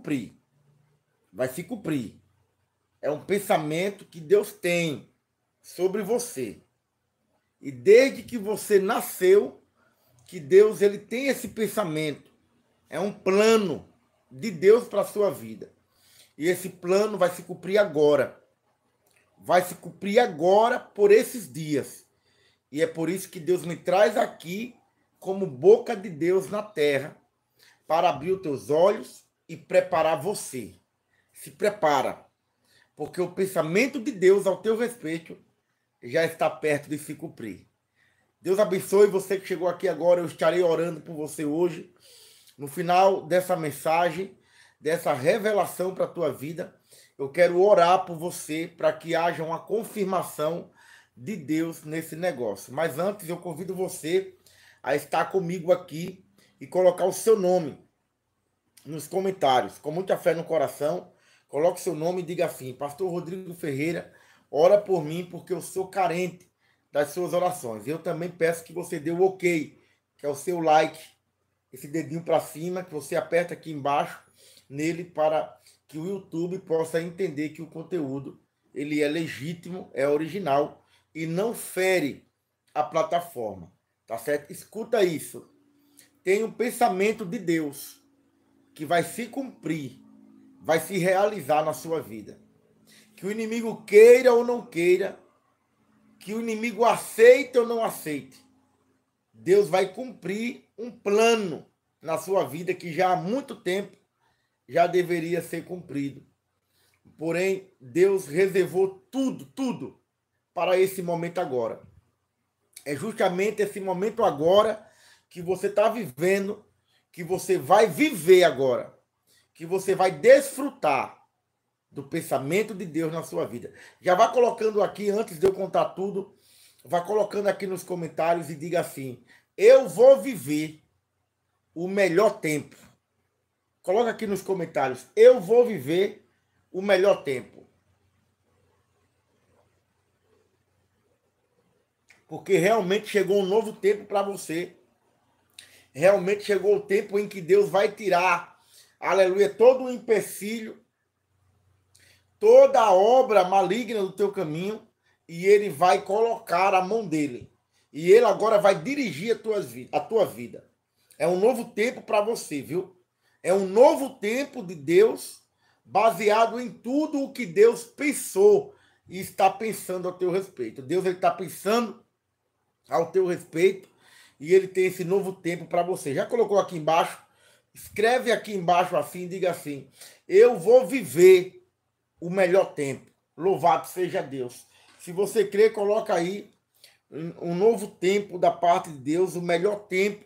cumprir. Vai se cumprir. É um pensamento que Deus tem sobre você. E desde que você nasceu, que Deus ele tem esse pensamento. É um plano de Deus para a sua vida. E esse plano vai se cumprir agora. Vai se cumprir agora por esses dias. E é por isso que Deus me traz aqui como boca de Deus na terra para abrir os teus olhos, e preparar você. Se prepara, porque o pensamento de Deus ao teu respeito já está perto de se cumprir. Deus abençoe você que chegou aqui agora. Eu estarei orando por você hoje. No final dessa mensagem, dessa revelação para a tua vida, eu quero orar por você para que haja uma confirmação de Deus nesse negócio. Mas antes, eu convido você a estar comigo aqui e colocar o seu nome nos comentários, com muita fé no coração, coloque seu nome e diga assim: Pastor Rodrigo Ferreira, ora por mim, porque eu sou carente das suas orações. Eu também peço que você dê o ok, que é o seu like, esse dedinho para cima, que você aperta aqui embaixo nele para que o YouTube possa entender que o conteúdo ele é legítimo, é original e não fere a plataforma, tá certo? Escuta isso. Tem um pensamento de Deus que vai se cumprir, vai se realizar na sua vida. Que o inimigo queira ou não queira, que o inimigo aceite ou não aceite, Deus vai cumprir um plano na sua vida que já há muito tempo já deveria ser cumprido. Porém, Deus reservou tudo, tudo para esse momento agora. É justamente esse momento agora que você está vivendo que você vai viver agora, que você vai desfrutar do pensamento de Deus na sua vida. Já vá colocando aqui, antes de eu contar tudo, vá colocando aqui nos comentários e diga assim: Eu vou viver o melhor tempo. Coloca aqui nos comentários: Eu vou viver o melhor tempo. Porque realmente chegou um novo tempo para você realmente chegou o tempo em que Deus vai tirar, aleluia, todo o empecilho, toda a obra maligna do teu caminho, e ele vai colocar a mão dele. E ele agora vai dirigir a tua vida. A tua vida. É um novo tempo para você, viu? É um novo tempo de Deus, baseado em tudo o que Deus pensou e está pensando ao teu respeito. Deus está pensando ao teu respeito e ele tem esse novo tempo para você. Já colocou aqui embaixo? Escreve aqui embaixo assim, diga assim: Eu vou viver o melhor tempo. Louvado seja Deus. Se você crê, coloca aí um novo tempo da parte de Deus, o melhor tempo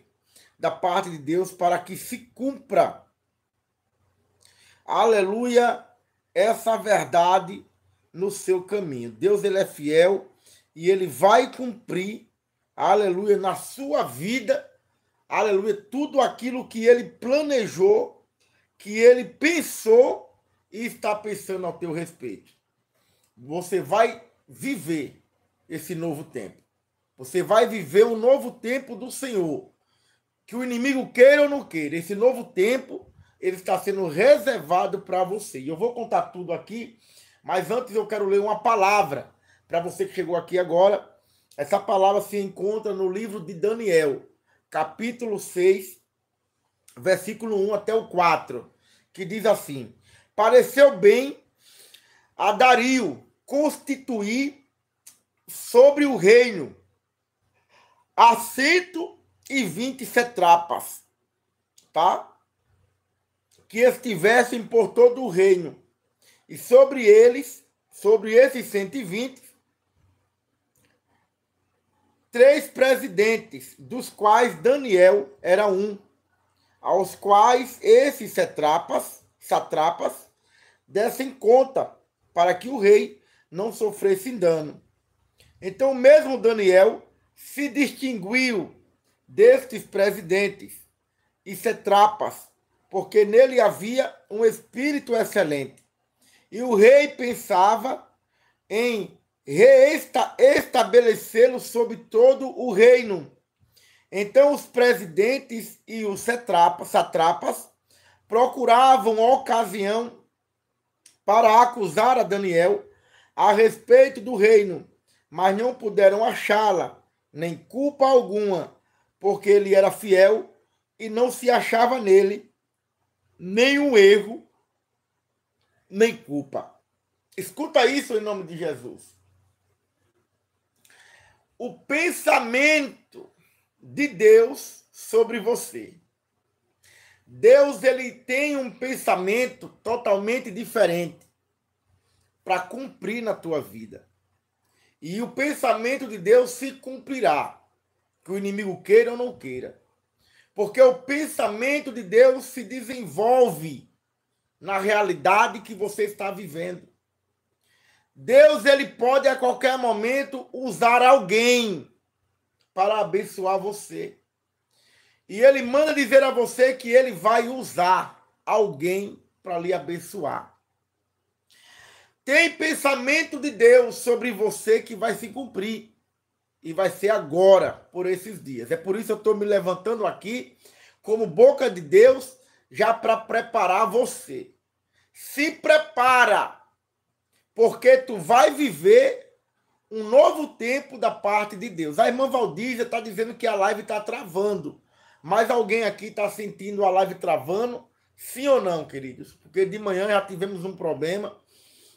da parte de Deus para que se cumpra. Aleluia, essa verdade no seu caminho. Deus ele é fiel e ele vai cumprir aleluia, na sua vida, aleluia, tudo aquilo que ele planejou, que ele pensou e está pensando ao teu respeito. Você vai viver esse novo tempo. Você vai viver um novo tempo do Senhor. Que o inimigo queira ou não queira, esse novo tempo ele está sendo reservado para você. E eu vou contar tudo aqui, mas antes eu quero ler uma palavra para você que chegou aqui agora essa palavra se encontra no livro de Daniel, capítulo 6, versículo 1 até o 4, que diz assim: Pareceu bem a Dario constituir sobre o reino a 120 setrapas, tá? Que estivessem por todo o reino. E sobre eles, sobre esses 120, três presidentes, dos quais Daniel era um, aos quais esses satrapas, satrapas dessem conta para que o rei não sofresse dano. Então, mesmo Daniel se distinguiu destes presidentes e satrapas, porque nele havia um espírito excelente. E o rei pensava em reestabelecê lo sobre todo o reino. Então os presidentes e os satrapas, satrapas procuravam ocasião para acusar a Daniel a respeito do reino, mas não puderam achá-la, nem culpa alguma, porque ele era fiel e não se achava nele nenhum erro, nem culpa. Escuta isso em nome de Jesus o pensamento de Deus sobre você. Deus ele tem um pensamento totalmente diferente para cumprir na tua vida. E o pensamento de Deus se cumprirá, que o inimigo queira ou não queira. Porque o pensamento de Deus se desenvolve na realidade que você está vivendo. Deus ele pode a qualquer momento usar alguém para abençoar você. E ele manda dizer a você que ele vai usar alguém para lhe abençoar. Tem pensamento de Deus sobre você que vai se cumprir. E vai ser agora, por esses dias. É por isso que eu estou me levantando aqui, como boca de Deus, já para preparar você. Se prepara porque tu vai viver um novo tempo da parte de Deus. A irmã Valdívia está dizendo que a live está travando. Mas alguém aqui está sentindo a live travando? Sim ou não, queridos? Porque de manhã já tivemos um problema.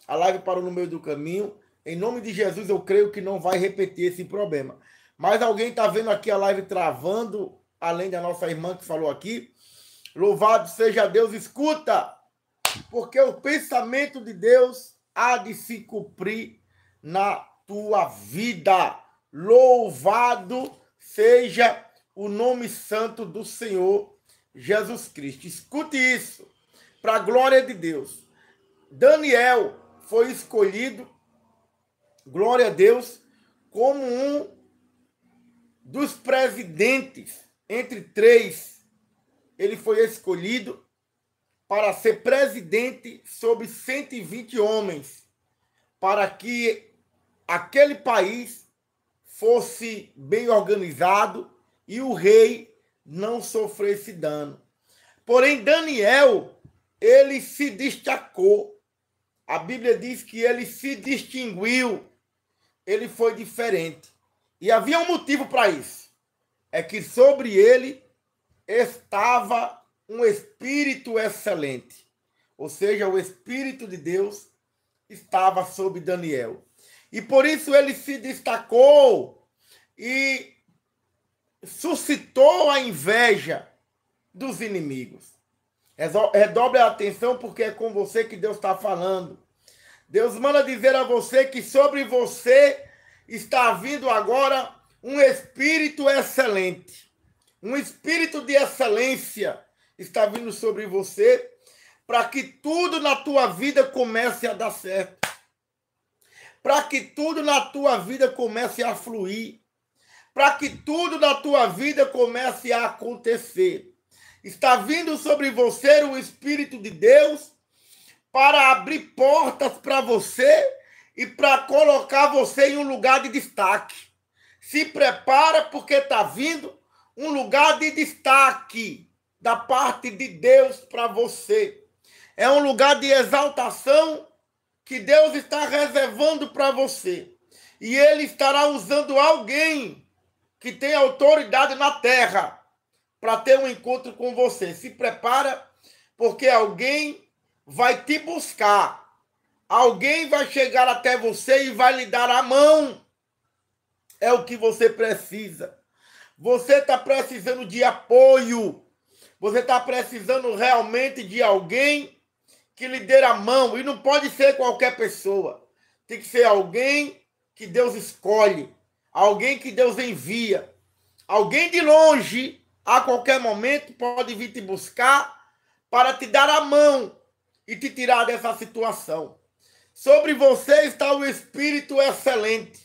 A live parou no meio do caminho. Em nome de Jesus, eu creio que não vai repetir esse problema. Mas alguém está vendo aqui a live travando, além da nossa irmã que falou aqui. Louvado seja Deus, escuta! Porque o pensamento de Deus há de se cumprir na tua vida. Louvado seja o nome santo do Senhor Jesus Cristo. Escute isso, para a glória de Deus. Daniel foi escolhido, glória a Deus, como um dos presidentes entre três. Ele foi escolhido para ser presidente sobre 120 homens, para que aquele país fosse bem organizado e o rei não sofresse dano. Porém, Daniel, ele se destacou. A Bíblia diz que ele se distinguiu. Ele foi diferente. E havia um motivo para isso. É que sobre ele estava um espírito excelente. Ou seja, o espírito de Deus estava sobre Daniel. E por isso ele se destacou e suscitou a inveja dos inimigos. Redobre a atenção, porque é com você que Deus está falando. Deus manda dizer a você que sobre você está vindo agora um espírito excelente, um espírito de excelência, está vindo sobre você para que tudo na tua vida comece a dar certo. Para que tudo na tua vida comece a fluir. Para que tudo na tua vida comece a acontecer. Está vindo sobre você o Espírito de Deus para abrir portas para você e para colocar você em um lugar de destaque. Se prepara, porque está vindo um lugar de destaque da parte de Deus para você. É um lugar de exaltação que Deus está reservando para você. E Ele estará usando alguém que tem autoridade na terra para ter um encontro com você. Se prepara, porque alguém vai te buscar. Alguém vai chegar até você e vai lhe dar a mão. É o que você precisa. Você está precisando de apoio. Você está precisando realmente de alguém que lhe dê a mão. E não pode ser qualquer pessoa. Tem que ser alguém que Deus escolhe. Alguém que Deus envia. Alguém de longe, a qualquer momento, pode vir te buscar para te dar a mão e te tirar dessa situação. Sobre você está o Espírito excelente.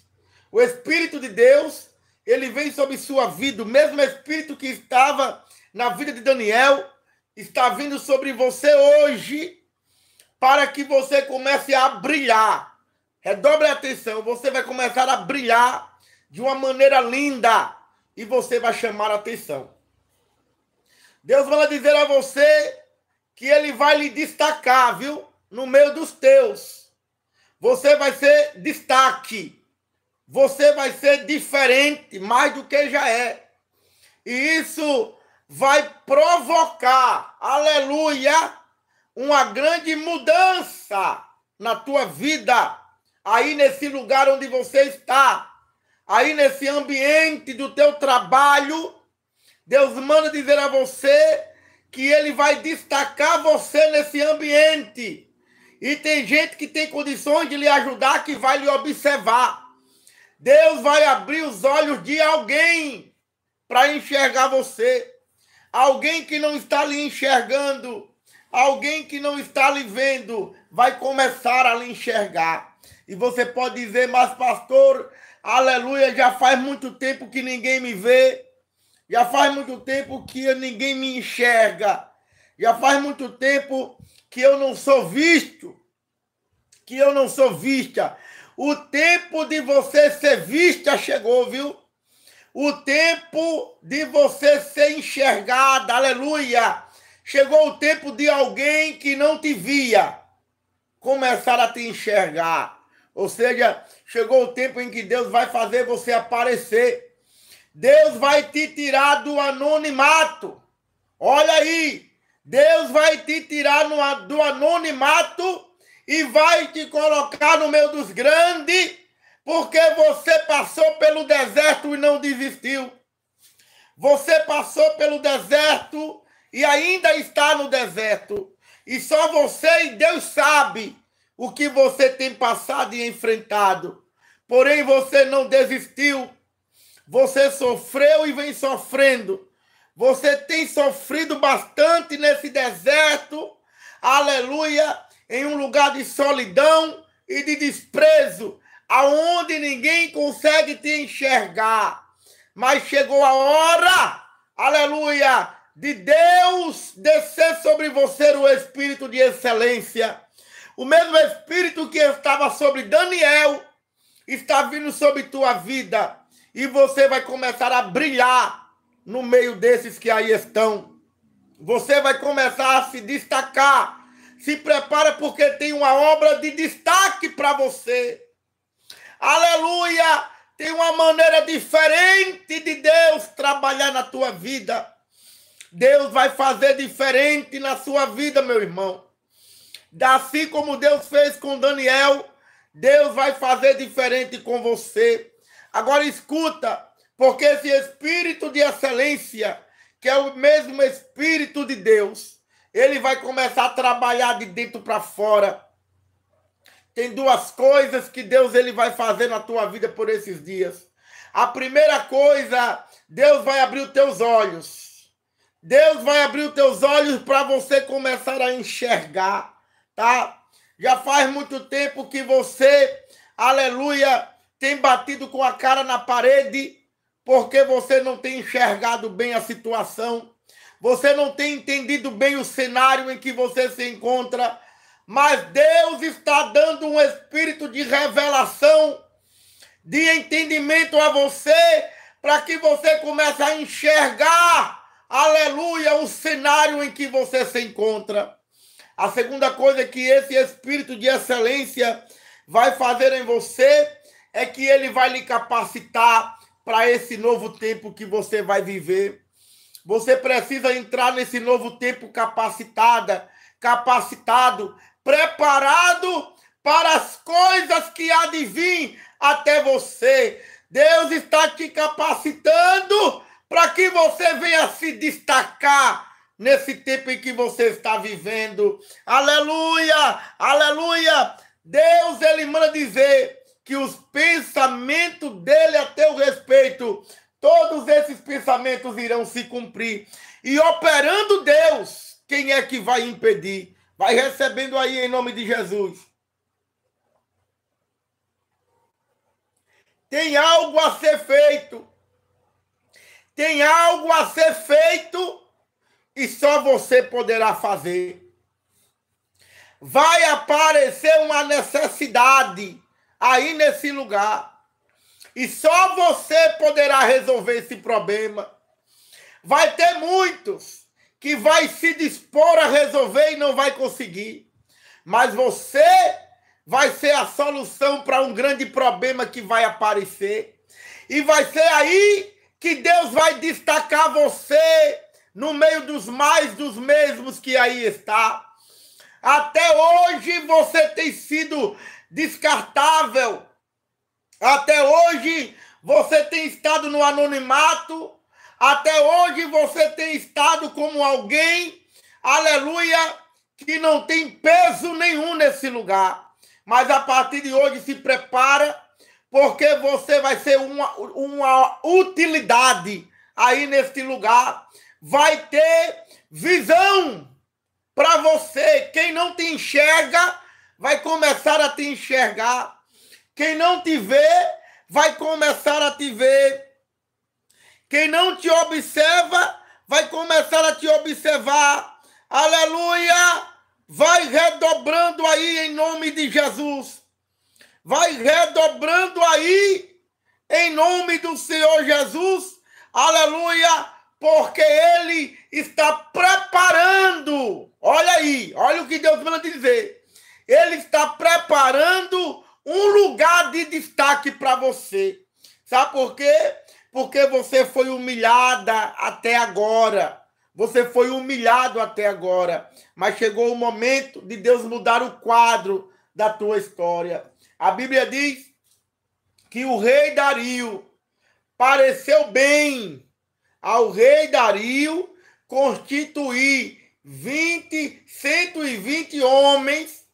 O Espírito de Deus, ele vem sobre sua vida, o mesmo Espírito que estava na vida de Daniel está vindo sobre você hoje para que você comece a brilhar. Redobre a atenção, você vai começar a brilhar de uma maneira linda e você vai chamar a atenção. Deus vai dizer a você que ele vai lhe destacar, viu? No meio dos teus. Você vai ser destaque. Você vai ser diferente mais do que já é. E isso vai provocar, aleluia, uma grande mudança na tua vida, aí nesse lugar onde você está, aí nesse ambiente do teu trabalho. Deus manda dizer a você que ele vai destacar você nesse ambiente. E tem gente que tem condições de lhe ajudar, que vai lhe observar. Deus vai abrir os olhos de alguém para enxergar você. Alguém que não está lhe enxergando, alguém que não está lhe vendo, vai começar a lhe enxergar. E você pode dizer, mas pastor, aleluia, já faz muito tempo que ninguém me vê, já faz muito tempo que ninguém me enxerga, já faz muito tempo que eu não sou visto, que eu não sou vista. O tempo de você ser vista chegou, viu? O tempo de você ser enxergado, aleluia. Chegou o tempo de alguém que não te via começar a te enxergar. Ou seja, chegou o tempo em que Deus vai fazer você aparecer. Deus vai te tirar do anonimato. Olha aí, Deus vai te tirar do anonimato e vai te colocar no meio dos grandes porque você passou pelo deserto e não desistiu. Você passou pelo deserto e ainda está no deserto. E só você e Deus sabe o que você tem passado e enfrentado. Porém, você não desistiu. Você sofreu e vem sofrendo. Você tem sofrido bastante nesse deserto. Aleluia! Em um lugar de solidão e de desprezo aonde ninguém consegue te enxergar. Mas chegou a hora, aleluia, de Deus descer sobre você o espírito de excelência. O mesmo espírito que estava sobre Daniel está vindo sobre tua vida e você vai começar a brilhar no meio desses que aí estão. Você vai começar a se destacar. Se prepara porque tem uma obra de destaque para você. Aleluia! Tem uma maneira diferente de Deus trabalhar na tua vida. Deus vai fazer diferente na sua vida, meu irmão. Assim como Deus fez com Daniel, Deus vai fazer diferente com você. Agora escuta, porque esse espírito de excelência, que é o mesmo espírito de Deus, ele vai começar a trabalhar de dentro para fora. Tem duas coisas que Deus ele vai fazer na tua vida por esses dias. A primeira coisa, Deus vai abrir os teus olhos. Deus vai abrir os teus olhos para você começar a enxergar, tá? Já faz muito tempo que você, aleluia, tem batido com a cara na parede porque você não tem enxergado bem a situação. Você não tem entendido bem o cenário em que você se encontra mas Deus está dando um espírito de revelação, de entendimento a você, para que você comece a enxergar, aleluia, o cenário em que você se encontra. A segunda coisa que esse espírito de excelência vai fazer em você é que ele vai lhe capacitar para esse novo tempo que você vai viver. Você precisa entrar nesse novo tempo capacitada, capacitado preparado para as coisas que há de vir até você. Deus está te capacitando para que você venha se destacar nesse tempo em que você está vivendo. Aleluia! Aleluia! Deus ele manda dizer que os pensamentos dele a teu respeito, todos esses pensamentos irão se cumprir. E operando Deus, quem é que vai impedir? Vai recebendo aí em nome de Jesus. Tem algo a ser feito. Tem algo a ser feito e só você poderá fazer. Vai aparecer uma necessidade aí nesse lugar. E só você poderá resolver esse problema. Vai ter muitos que vai se dispor a resolver e não vai conseguir. Mas você vai ser a solução para um grande problema que vai aparecer. E vai ser aí que Deus vai destacar você no meio dos mais dos mesmos que aí está. Até hoje você tem sido descartável. Até hoje você tem estado no anonimato. Até hoje você tem estado como alguém, aleluia, que não tem peso nenhum nesse lugar. Mas a partir de hoje se prepara, porque você vai ser uma, uma utilidade aí neste lugar. Vai ter visão para você. Quem não te enxerga, vai começar a te enxergar. Quem não te vê, vai começar a te ver. Quem não te observa vai começar a te observar. Aleluia! Vai redobrando aí em nome de Jesus. Vai redobrando aí em nome do Senhor Jesus. Aleluia! Porque ele está preparando. Olha aí, olha o que Deus manda dizer. Ele está preparando um lugar de destaque para você. Sabe por quê? porque você foi humilhada até agora. Você foi humilhado até agora, mas chegou o momento de Deus mudar o quadro da tua história. A Bíblia diz que o rei Dario pareceu bem ao rei Dario constituir 20, 120 homens,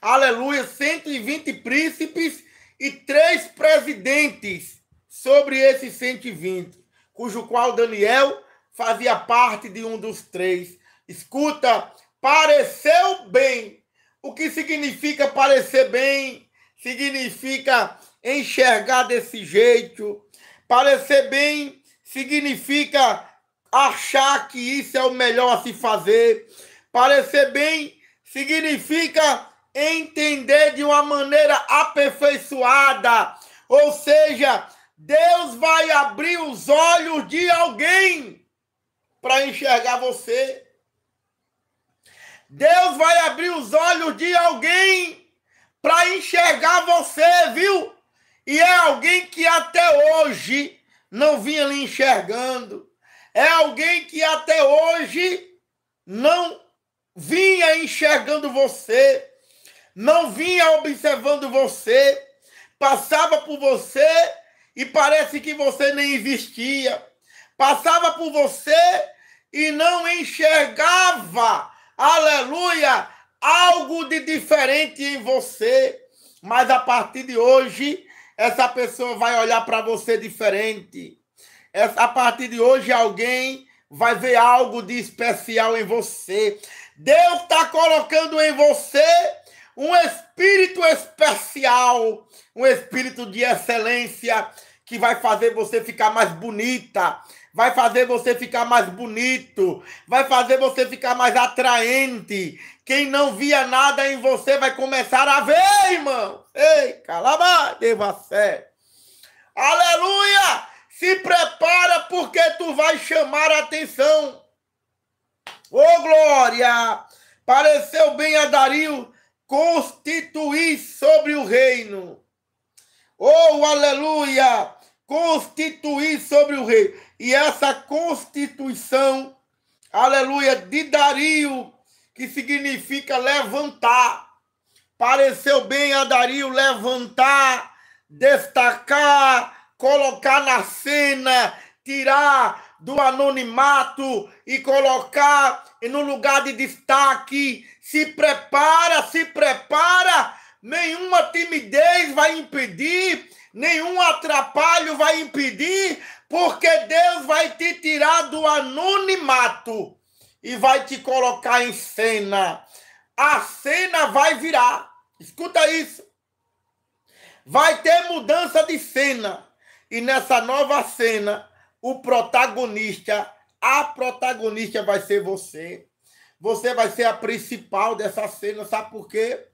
aleluia, 120 príncipes e três presidentes sobre esses 120, cujo qual Daniel fazia parte de um dos três. Escuta, pareceu bem. O que significa parecer bem? Significa enxergar desse jeito. Parecer bem significa achar que isso é o melhor a se fazer. Parecer bem significa entender de uma maneira aperfeiçoada, ou seja, Deus vai abrir os olhos de alguém para enxergar você. Deus vai abrir os olhos de alguém para enxergar você, viu? E é alguém que até hoje não vinha lhe enxergando. É alguém que até hoje não vinha enxergando você, não vinha observando você, passava por você e parece que você nem existia. Passava por você e não enxergava, aleluia, algo de diferente em você. Mas a partir de hoje, essa pessoa vai olhar para você diferente. A partir de hoje, alguém vai ver algo de especial em você. Deus está colocando em você um espírito especial, um espírito de excelência que vai fazer você ficar mais bonita, vai fazer você ficar mais bonito, vai fazer você ficar mais atraente. Quem não via nada em você vai começar a ver, irmão. Ei, calaba, deva Aleluia! Se prepara porque tu vai chamar a atenção. Ô oh, glória! Pareceu bem a Dario constituir sobre o reino. Oh, aleluia! constituir sobre o rei. E essa constituição, aleluia, de Dario, que significa levantar. Pareceu bem a Dario levantar, destacar, colocar na cena, tirar do anonimato e colocar no lugar de destaque. Se prepara, se prepara. Nenhuma timidez vai impedir nenhum atrapalho vai impedir, porque Deus vai te tirar do anonimato e vai te colocar em cena. A cena vai virar. Escuta isso. Vai ter mudança de cena. E nessa nova cena, o protagonista, a protagonista vai ser você. Você vai ser a principal dessa cena, sabe por quê?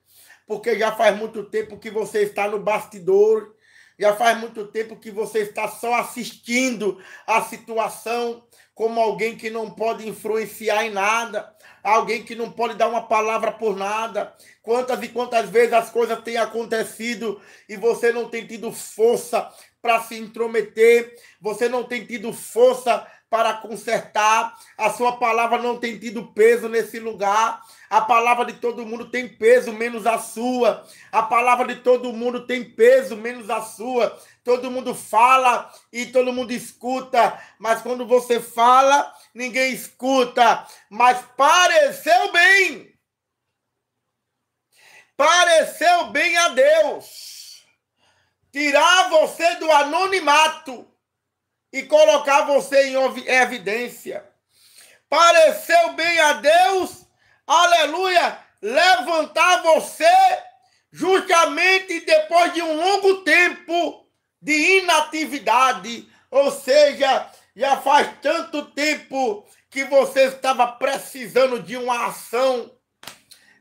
Porque já faz muito tempo que você está no bastidor já faz muito tempo que você está só assistindo a situação como alguém que não pode influenciar em nada, alguém que não pode dar uma palavra por nada. Quantas e quantas vezes as coisas têm acontecido e você não tem tido força para se intrometer, você não tem tido força para consertar. A sua palavra não tem tido peso nesse lugar. A palavra de todo mundo tem peso, menos a sua. A palavra de todo mundo tem peso, menos a sua. Todo mundo fala e todo mundo escuta, mas quando você fala, ninguém escuta. Mas pareceu bem. Pareceu bem a Deus tirar você do anonimato e colocar você em evidência. Pareceu bem a Deus, aleluia, levantar você justamente depois de um longo tempo de inatividade, ou seja, já faz tanto tempo que você estava precisando de uma ação,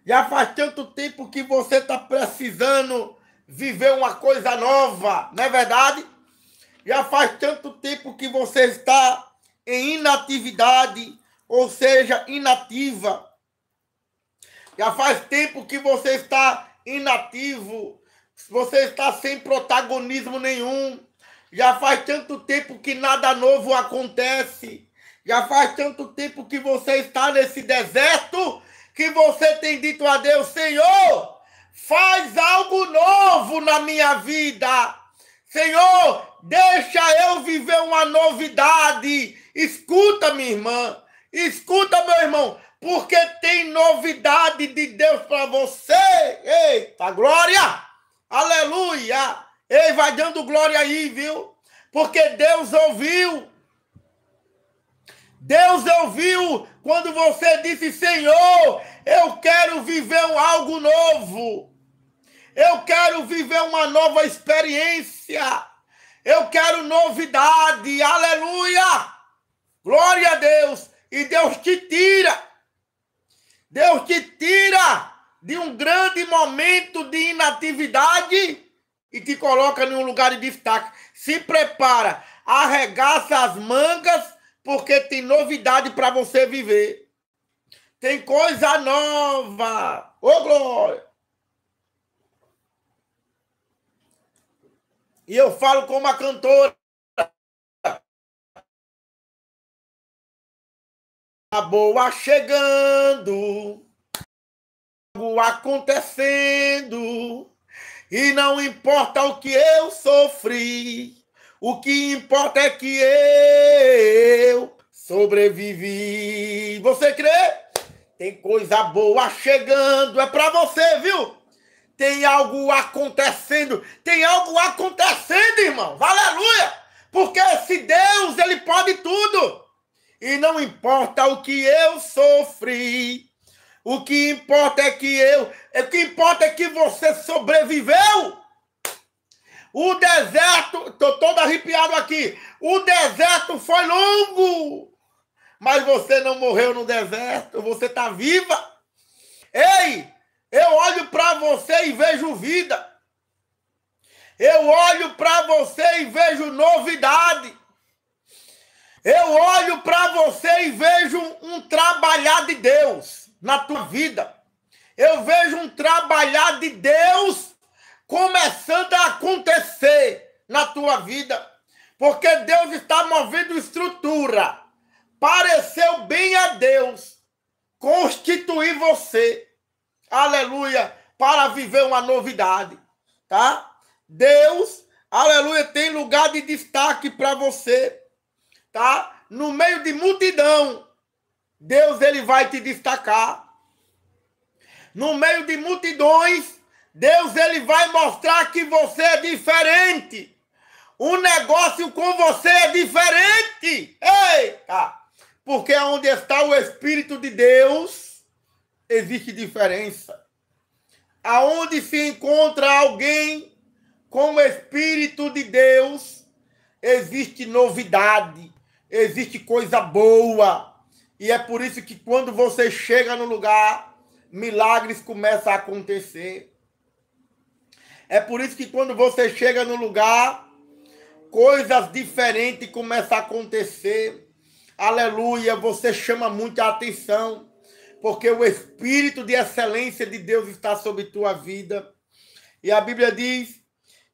já faz tanto tempo que você está precisando viver uma coisa nova, não é verdade? Já faz tanto tempo que você está em inatividade, ou seja, inativa. Já faz tempo que você está inativo, você está sem protagonismo nenhum. Já faz tanto tempo que nada novo acontece. Já faz tanto tempo que você está nesse deserto que você tem dito a Deus: Senhor, faz algo novo na minha vida Senhor, deixa eu viver uma novidade. Escuta, minha irmã. Escuta, meu irmão. Porque tem novidade de Deus para você. Eita, glória! Aleluia! Ei, vai dando glória aí, viu? Porque Deus ouviu. Deus ouviu quando você disse: Senhor, eu quero viver um algo novo. Eu quero viver uma nova experiência. Eu quero novidade. Aleluia! Glória a Deus! E Deus te tira. Deus te tira de um grande momento de inatividade e te coloca em um lugar de destaque. Se prepara, arregaça as mangas, porque tem novidade para você viver. Tem coisa nova. Ô, oh, glória! E eu falo como a cantora. A boa chegando, algo acontecendo, e não importa o que eu sofri, o que importa é que eu sobrevivi. Você crê? Tem coisa boa chegando, é para você, viu? Tem algo acontecendo. Tem algo acontecendo, irmão. Aleluia! Porque esse Deus, ele pode tudo. E não importa o que eu sofri. O que importa é que eu, é, o que importa é que você sobreviveu. O deserto, tô todo arrepiado aqui. O deserto foi longo. Mas você não morreu no deserto, você tá viva. Ei, eu olho para você e vejo vida. Eu olho para você e vejo novidade. Eu olho para você e vejo um trabalhar de Deus na tua vida. Eu vejo um trabalhar de Deus começando a acontecer na tua vida. Porque Deus está movendo estrutura. Pareceu bem a Deus constituir você aleluia, para viver uma novidade, tá? Deus, aleluia, tem lugar de destaque para você, tá? No meio de multidão, Deus ele vai te destacar. No meio de multidões, Deus ele vai mostrar que você é diferente. O negócio com você é diferente. Eita! Porque é onde está o Espírito de Deus, existe diferença. Aonde se encontra alguém com o Espírito de Deus, existe novidade, existe coisa boa. E é por isso que quando você chega no lugar, milagres começam a acontecer. É por isso que quando você chega no lugar, coisas diferentes começam a acontecer. Aleluia, você chama muita atenção porque o espírito de excelência de Deus está sobre tua vida. E a Bíblia diz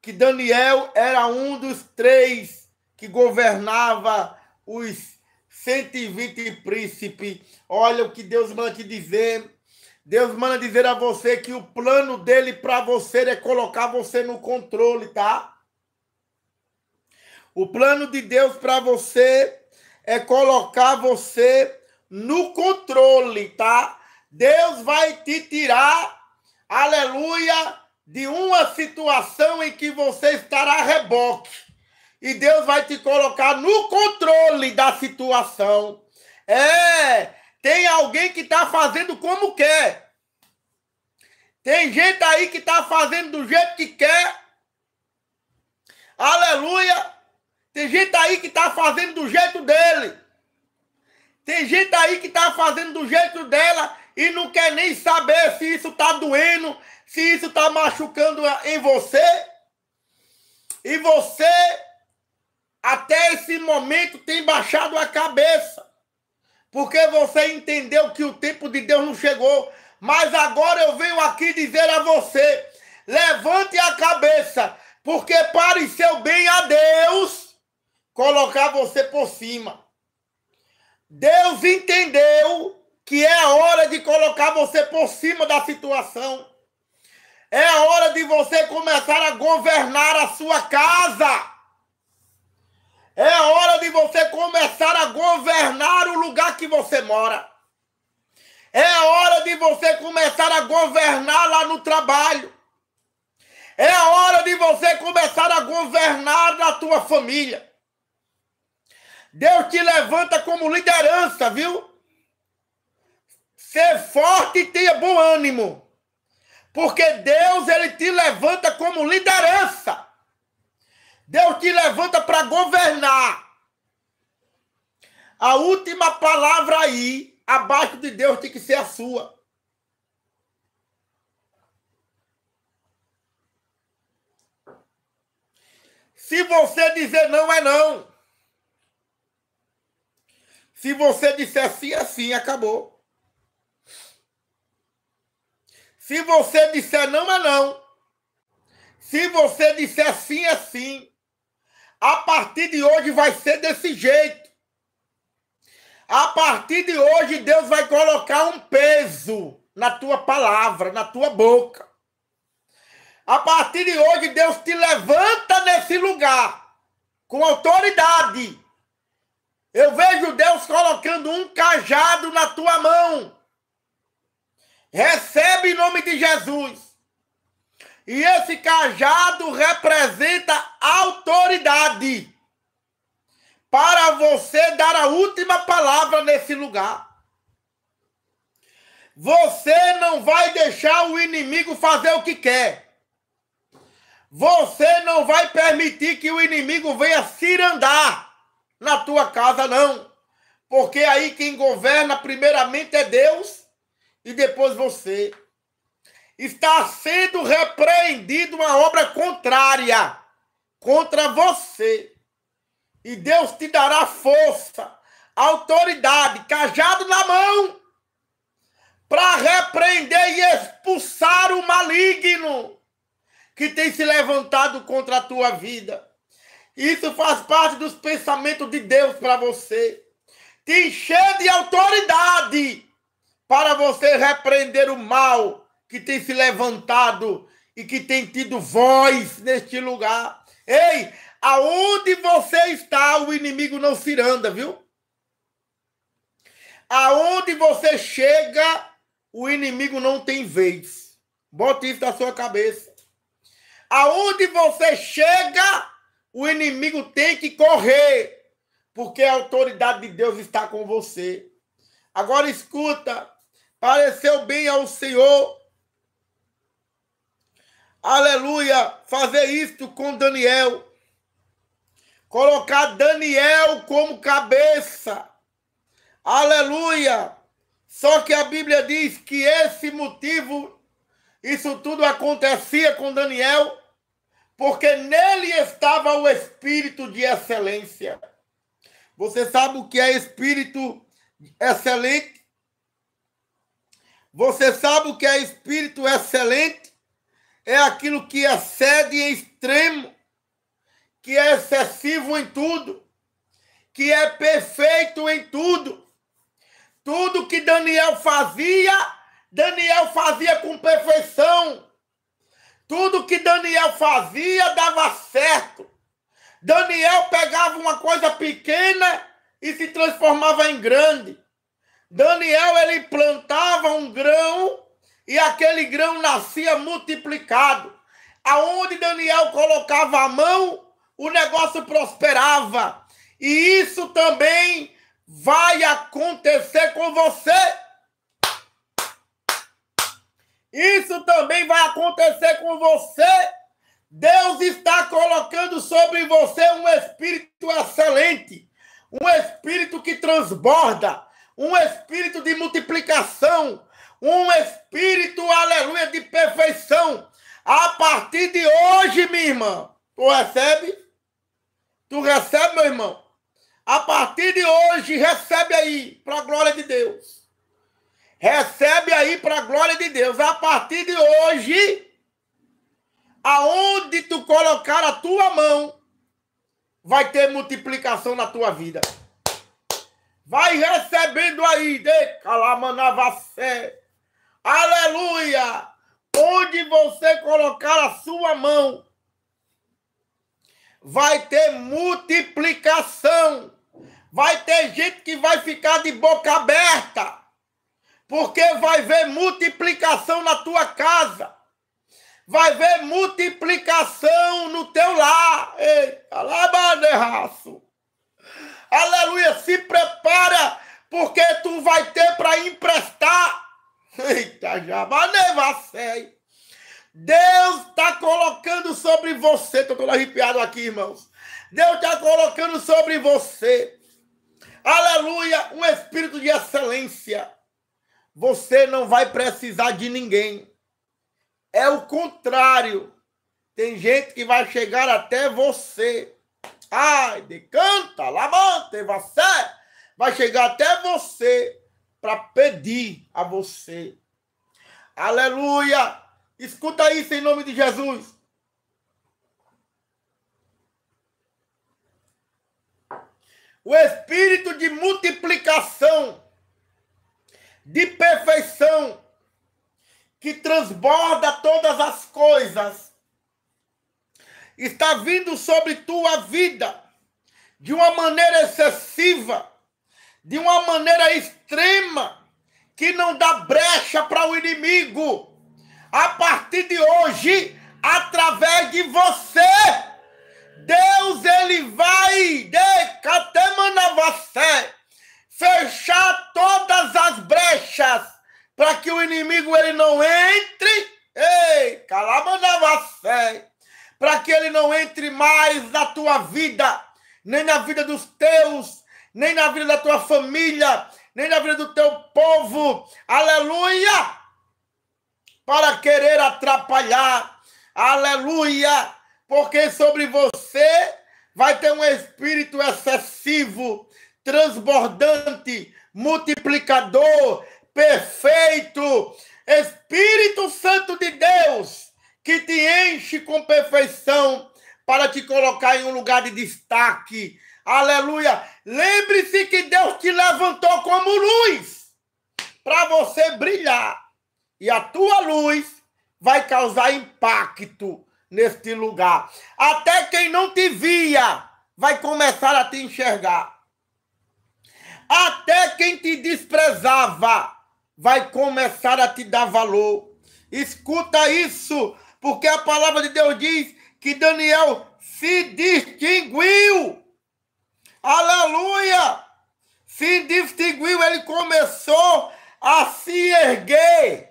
que Daniel era um dos três que governava os 120 príncipes. Olha o que Deus manda te dizer. Deus manda dizer a você que o plano dele para você é colocar você no controle, tá? O plano de Deus para você é colocar você no controle, tá? Deus vai te tirar, aleluia, de uma situação em que você estará reboque. E Deus vai te colocar no controle da situação. É, tem alguém que está fazendo como quer. Tem gente aí que está fazendo do jeito que quer. Aleluia. Tem gente aí que está fazendo do jeito dele. Tem gente aí que tá fazendo do jeito dela e não quer nem saber se isso tá doendo, se isso tá machucando em você. E você, até esse momento, tem baixado a cabeça. Porque você entendeu que o tempo de Deus não chegou. Mas agora eu venho aqui dizer a você: levante a cabeça, porque pareceu bem a Deus colocar você por cima. Deus entendeu que é a hora de colocar você por cima da situação. É a hora de você começar a governar a sua casa. É a hora de você começar a governar o lugar que você mora. É a hora de você começar a governar lá no trabalho. É a hora de você começar a governar na tua família. Deus te levanta como liderança, viu? Ser forte e tenha bom ânimo. Porque Deus, ele te levanta como liderança. Deus te levanta para governar. A última palavra aí, abaixo de Deus, tem que ser a sua. Se você dizer não, é não. Se você disser é assim, acabou. Se você disser não, é não. Se você disser sim, é sim. A partir de hoje vai ser desse jeito. A partir de hoje, Deus vai colocar um peso na tua palavra, na tua boca. A partir de hoje, Deus te levanta nesse lugar com autoridade eu vejo Deus colocando um cajado na tua mão. Recebe em nome de Jesus. E esse cajado representa autoridade para você dar a última palavra nesse lugar. Você não vai deixar o inimigo fazer o que quer. Você não vai permitir que o inimigo venha cirandar na tua casa, não. Porque aí quem governa primeiramente é Deus e depois você. Está sendo repreendido uma obra contrária contra você. E Deus te dará força, autoridade, cajado na mão para repreender e expulsar o maligno que tem se levantado contra a tua vida. Isso faz parte dos pensamentos de Deus para você. Te encher de autoridade para você repreender o mal que tem se levantado e que tem tido voz neste lugar. Ei, aonde você está, o inimigo não se anda, viu? Aonde você chega, o inimigo não tem vez. Bota isso na sua cabeça. Aonde você chega, o inimigo tem que correr, porque a autoridade de Deus está com você. Agora escuta, pareceu bem ao Senhor, aleluia, fazer isto com Daniel. Colocar Daniel como cabeça. Aleluia! Só que a Bíblia diz que esse motivo, isso tudo acontecia com Daniel porque nele estava o espírito de excelência. Você sabe o que é espírito excelente? Você sabe o que é espírito excelente? É aquilo que excede em extremo, que é excessivo em tudo, que é perfeito em tudo. Tudo que Daniel fazia, Daniel fazia com perfeição. Tudo que Daniel fazia dava certo. Daniel pegava uma coisa pequena e se transformava em grande. Daniel ele plantava um grão e aquele grão nascia multiplicado. Aonde Daniel colocava a mão, o negócio prosperava. E isso também vai acontecer com você. Isso também vai acontecer com você. Deus está colocando sobre você um espírito excelente, um espírito que transborda, um espírito de multiplicação, um espírito, aleluia, de perfeição. A partir de hoje, minha irmã, tu recebe? Tu recebe, meu irmão? A partir de hoje, recebe aí, para a glória de Deus. Recebe aí para a glória de Deus. A partir de hoje, aonde tu colocar a tua mão, vai ter multiplicação na tua vida. Vai recebendo aí, de calamanavacé. Aleluia! Onde você colocar a sua mão, vai ter multiplicação. Vai ter gente que vai ficar de boca aberta porque vai ver multiplicação na tua casa, vai ver multiplicação no teu lar. Ei, alabaderraço. Aleluia, se prepara, porque tu vai ter para emprestar. Eita, já sei. Deus está colocando sobre você. Estou todo arrepiado aqui, irmãos. Deus está colocando sobre você. Aleluia, um espírito de excelência você não vai precisar de ninguém. É o contrário. Tem gente que vai chegar até você. Ai, decanta, levante, você vai chegar até você para pedir a você. Aleluia! Escuta isso em nome de Jesus. O espírito de multiplicação de perfeição que transborda todas as coisas está vindo sobre tua vida de uma maneira excessiva, de uma maneira extrema, que não dá brecha para o inimigo. A partir de hoje, através de você, Deus ele vai de você fechar todas as brechas para que o inimigo ele não entre, ei, calabandavacé, para que ele não entre mais na tua vida, nem na vida dos teus, nem na vida da tua família, nem na vida do teu povo. Aleluia! Para querer atrapalhar. Aleluia! Porque sobre você vai ter um espírito excessivo transbordante, multiplicador, perfeito, Espírito Santo de Deus, que te enche com perfeição para te colocar em um lugar de destaque. Aleluia! Lembre-se que Deus te levantou como luz para você brilhar. E a tua luz vai causar impacto neste lugar. Até quem não te via vai começar a te enxergar. Até quem te desprezava vai começar a te dar valor. Escuta isso, porque a palavra de Deus diz que Daniel se distinguiu. Aleluia! Se distinguiu, ele começou a se erguer.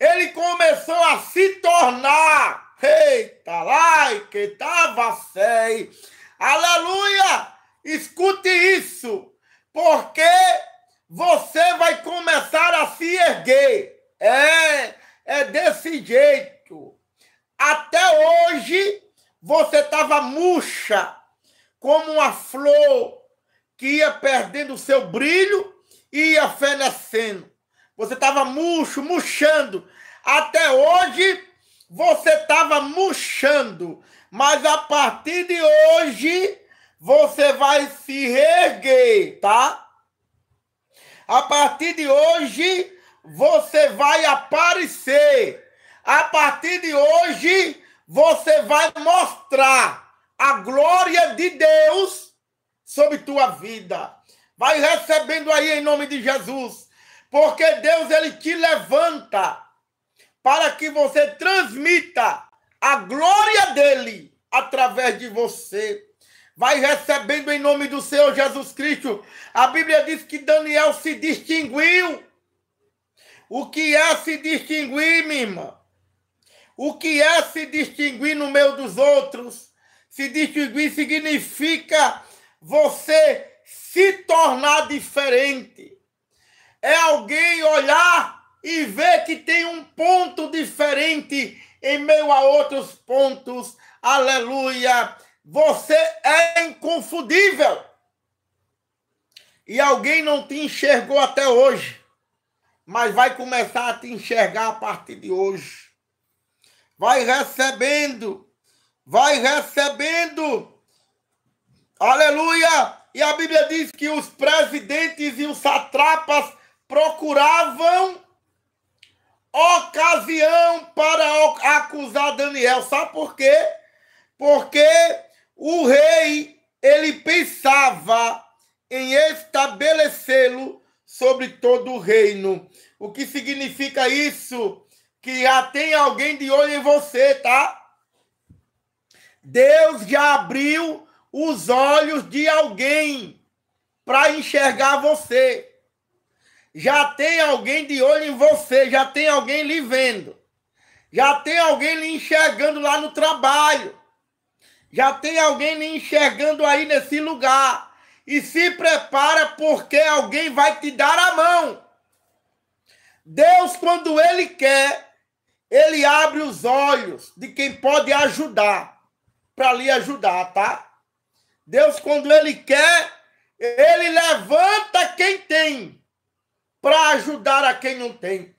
Ele começou a se tornar. Eita, lá que tava sem. Aleluia! Escute isso porque você vai começar a se erguer. É, é desse jeito. Até hoje você estava murcha, como uma flor que ia perdendo o seu brilho e ia fenecendo. Você estava murcho, murchando. Até hoje você estava murchando, mas a partir de hoje você vai se reerguer, tá? A partir de hoje, você vai aparecer. A partir de hoje, você vai mostrar a glória de Deus sobre tua vida. Vai recebendo aí em nome de Jesus, porque Deus ele te levanta para que você transmita a glória dele através de você vai recebendo em nome do Senhor Jesus Cristo. A Bíblia diz que Daniel se distinguiu. O que é se distinguir, minha irmã? O que é se distinguir no meio dos outros? Se distinguir significa você se tornar diferente. É alguém olhar e ver que tem um ponto diferente em meio a outros pontos. Aleluia! Você é inconfundível. E alguém não te enxergou até hoje, mas vai começar a te enxergar a partir de hoje. Vai recebendo, vai recebendo. Aleluia! E a Bíblia diz que os presidentes e os satrapas procuravam ocasião para acusar Daniel. Sabe por quê? Porque o rei, ele pensava em estabelecê-lo sobre todo o reino. O que significa isso? Que já tem alguém de olho em você, tá? Deus já abriu os olhos de alguém para enxergar você. Já tem alguém de olho em você, já tem alguém lhe vendo. Já tem alguém lhe enxergando lá no trabalho. Já tem alguém me enxergando aí nesse lugar. E se prepara, porque alguém vai te dar a mão. Deus, quando Ele quer, Ele abre os olhos de quem pode ajudar, para lhe ajudar, tá? Deus, quando Ele quer, Ele levanta quem tem, para ajudar a quem não tem.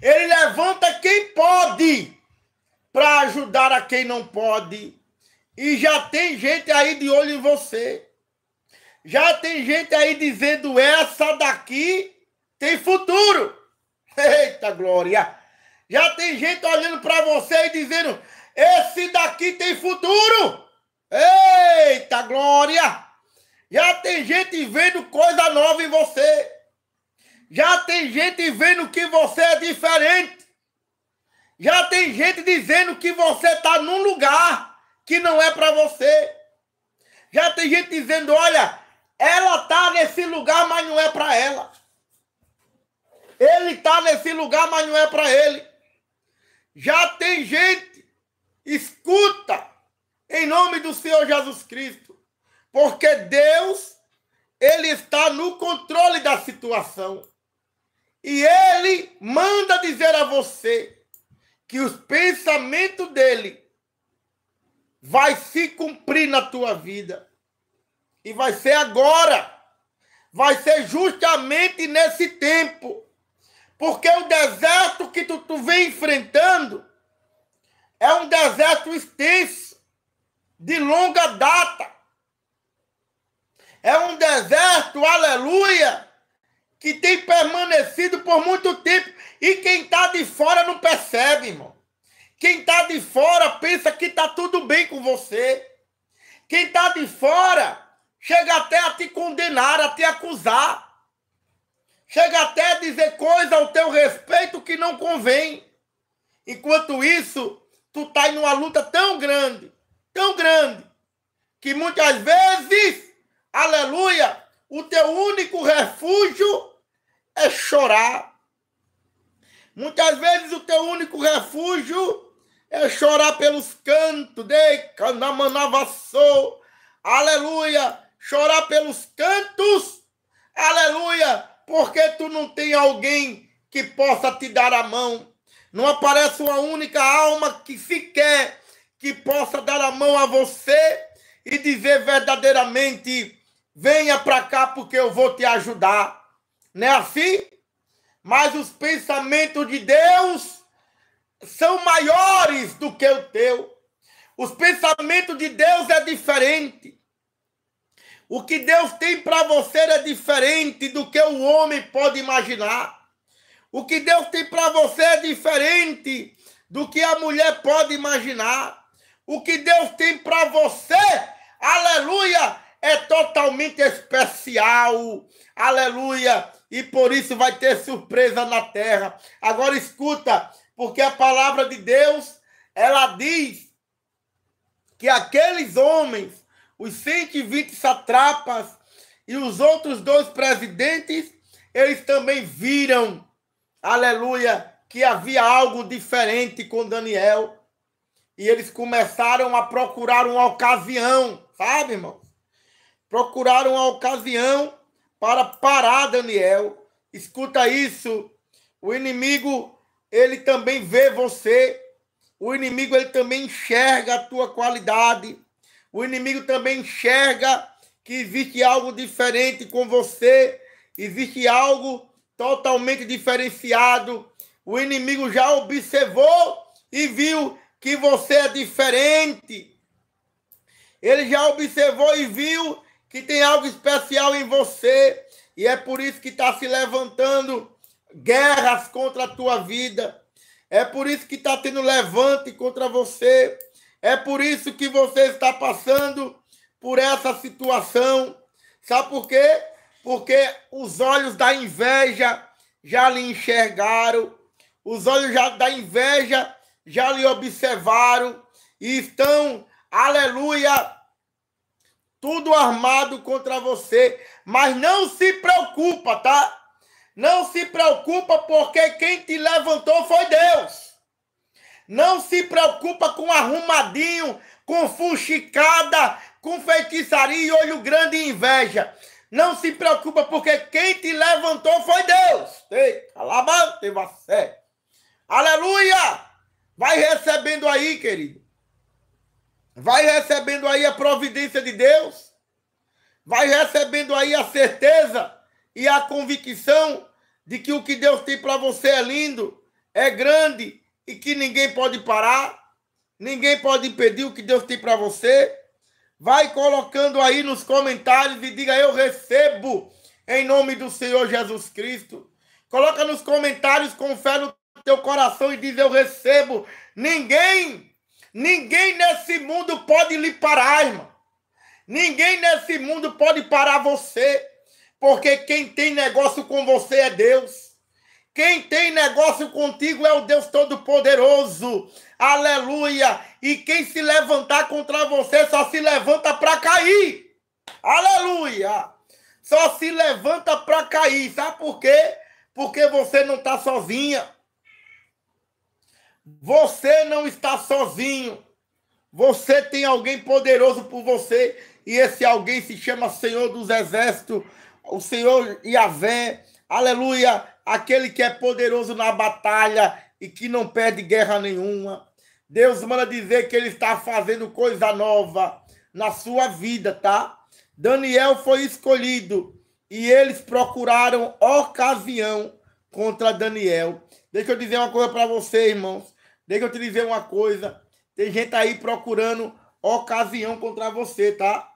Ele levanta quem pode para ajudar a quem não pode. E já tem gente aí de olho em você. Já tem gente aí dizendo: essa daqui tem futuro. Eita glória! Já tem gente olhando para você e dizendo: esse daqui tem futuro. Eita glória! Já tem gente vendo coisa nova em você. Já tem gente vendo que você é diferente. Já tem gente dizendo que você está num lugar que não é para você. Já tem gente dizendo, olha, ela está nesse lugar, mas não é para ela. Ele está nesse lugar, mas não é para ele. Já tem gente, escuta, em nome do Senhor Jesus Cristo, porque Deus, ele está no controle da situação. E ele manda dizer a você, que os pensamentos dele vai se cumprir na tua vida. E vai ser agora. Vai ser justamente nesse tempo. Porque o deserto que tu, tu vem enfrentando é um deserto extenso, de longa data. É um deserto, aleluia, que tem permanecido por muito tempo. E quem tá de fora não percebe, irmão. Quem tá de fora pensa que tá tudo bem com você. Quem tá de fora chega até a te condenar, a te acusar. Chega até a dizer coisa ao teu respeito que não convém. Enquanto isso, tu tá em uma luta tão grande, tão grande, que muitas vezes, aleluia, o teu único refúgio é chorar, Muitas vezes o teu único refúgio é chorar pelos cantos, de canamanavassou, aleluia, chorar pelos cantos, aleluia, porque tu não tem alguém que possa te dar a mão. Não aparece uma única alma que sequer que possa dar a mão a você e dizer verdadeiramente: venha para cá porque eu vou te ajudar. Não é assim? mas os pensamentos de Deus são maiores do que o teu. Os pensamentos de Deus é diferente. O que Deus tem para você é diferente do que o homem pode imaginar. O que Deus tem para você é diferente do que a mulher pode imaginar. O que Deus tem para você, aleluia, é totalmente especial. Aleluia e por isso vai ter surpresa na terra. Agora escuta, porque a palavra de Deus, ela diz que aqueles homens, os 120 satrapas e os outros dois presidentes, eles também viram, aleluia, que havia algo diferente com Daniel. E eles começaram a procurar uma ocasião, sabe, irmão? Procuraram uma ocasião para parar Daniel. Escuta isso. O inimigo, ele também vê você. O inimigo, ele também enxerga a tua qualidade. O inimigo também enxerga que existe algo diferente com você. Existe algo totalmente diferenciado. O inimigo já observou e viu que você é diferente. Ele já observou e viu que tem algo especial em você e é por isso que está se levantando guerras contra a tua vida. É por isso que está tendo levante contra você. É por isso que você está passando por essa situação. Sabe por quê? Porque os olhos da inveja já lhe enxergaram, os olhos já, da inveja já lhe observaram e estão, aleluia, tudo armado contra você. Mas não se preocupa, tá? Não se preocupa, porque quem te levantou foi Deus. Não se preocupa com arrumadinho, com fuxicada, com feitiçaria e olho grande e inveja. Não se preocupa, porque quem te levantou foi Deus. Eita, lavante você. Aleluia! Vai recebendo aí, querido. Vai recebendo aí a providência de Deus. Vai recebendo aí a certeza e a convicção de que o que Deus tem para você é lindo, é grande e que ninguém pode parar, ninguém pode impedir o que Deus tem para você. Vai colocando aí nos comentários e diga eu recebo em nome do Senhor Jesus Cristo. Coloca nos comentários com fé no teu coração e diz eu recebo. Ninguém Ninguém nesse mundo pode lhe parar, irmão. Ninguém nesse mundo pode parar você, porque quem tem negócio com você é Deus. Quem tem negócio contigo é o Deus Todo-Poderoso. Aleluia! E quem se levantar contra você só se levanta para cair. Aleluia! Só se levanta para cair. Sabe por quê? Porque você não está sozinha. Você não está sozinho. Você tem alguém poderoso por você. E esse alguém se chama Senhor dos Exércitos, o Senhor Yahvé. Aleluia! Aquele que é poderoso na batalha e que não perde guerra nenhuma. Deus manda dizer que ele está fazendo coisa nova na sua vida, tá? Daniel foi escolhido e eles procuraram ocasião contra Daniel. Deixa eu dizer uma coisa para você, irmãos. Deixa eu te dizer uma coisa. Tem gente aí procurando ocasião contra você, tá?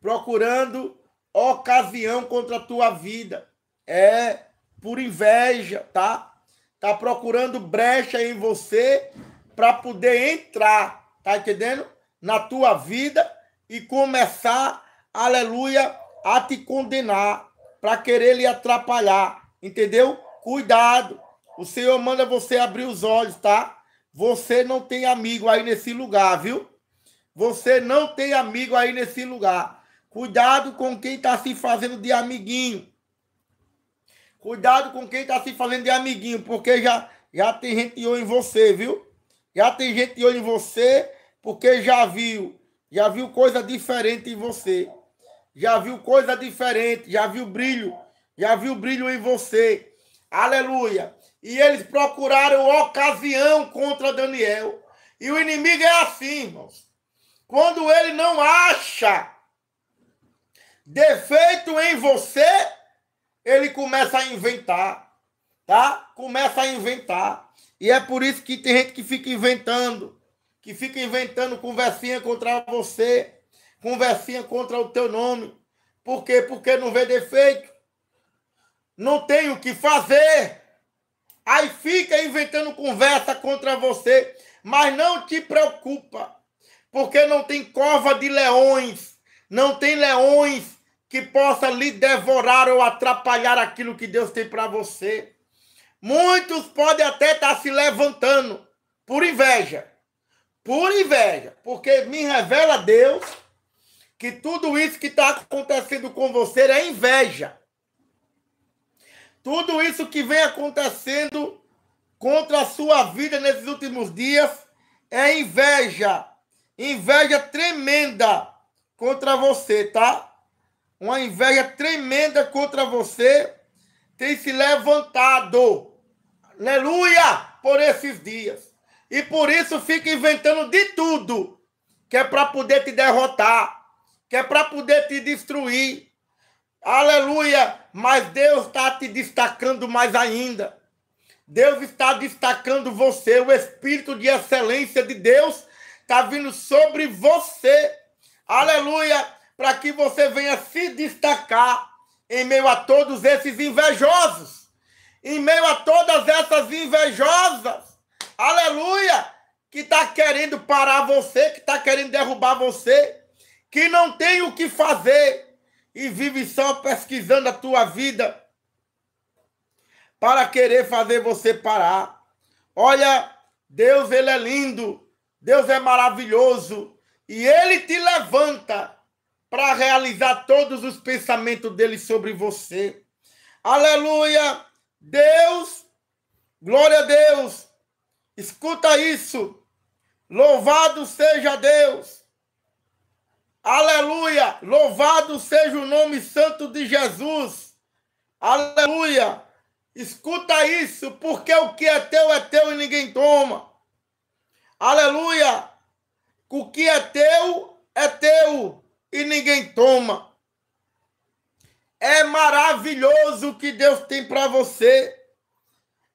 Procurando ocasião contra a tua vida. É por inveja, tá? Tá procurando brecha em você para poder entrar, tá entendendo? Na tua vida e começar, aleluia, a te condenar, para querer lhe atrapalhar, entendeu? Cuidado, o Senhor manda você abrir os olhos, tá? Você não tem amigo aí nesse lugar, viu? Você não tem amigo aí nesse lugar. Cuidado com quem está se fazendo de amiguinho. Cuidado com quem está se fazendo de amiguinho, porque já, já tem gente de olho em você, viu? Já tem gente de olho em você, porque já viu. Já viu coisa diferente em você. Já viu coisa diferente, já viu brilho. Já viu brilho em você. Aleluia. E eles procuraram ocasião contra Daniel. E o inimigo é assim, irmãos. Quando ele não acha defeito em você, ele começa a inventar, tá? Começa a inventar. E é por isso que tem gente que fica inventando, que fica inventando conversinha contra você, conversinha contra o teu nome. Por quê? Porque não vê defeito. Não tem o que fazer. Aí fica inventando conversa contra você, mas não te preocupa, porque não tem cova de leões, não tem leões que possa lhe devorar ou atrapalhar aquilo que Deus tem para você. Muitos podem até estar tá se levantando por inveja. Por inveja, porque me revela Deus que tudo isso que está acontecendo com você é inveja. Tudo isso que vem acontecendo contra a sua vida nesses últimos dias é inveja. Inveja tremenda contra você, tá? Uma inveja tremenda contra você tem se levantado. Aleluia! Por esses dias. E por isso fica inventando de tudo que é para poder te derrotar, que é para poder te destruir. Aleluia! mas Deus está te destacando mais ainda. Deus está destacando você, o espírito de excelência de Deus está vindo sobre você. Aleluia! Para que você venha se destacar em meio a todos esses invejosos, em meio a todas essas invejosas. Aleluia! Que está querendo parar você, que está querendo derrubar você, que não tem o que fazer e vive só pesquisando a tua vida para querer fazer você parar. Olha, Deus ele é lindo, Deus é maravilhoso e ele te levanta para realizar todos os pensamentos dele sobre você. Aleluia! Deus, glória a Deus. Escuta isso. Louvado seja Deus Aleluia! Louvado seja o nome santo de Jesus. Aleluia! Escuta isso, porque o que é teu é teu e ninguém toma. Aleluia! O que é teu é teu e ninguém toma. É maravilhoso o que Deus tem para você.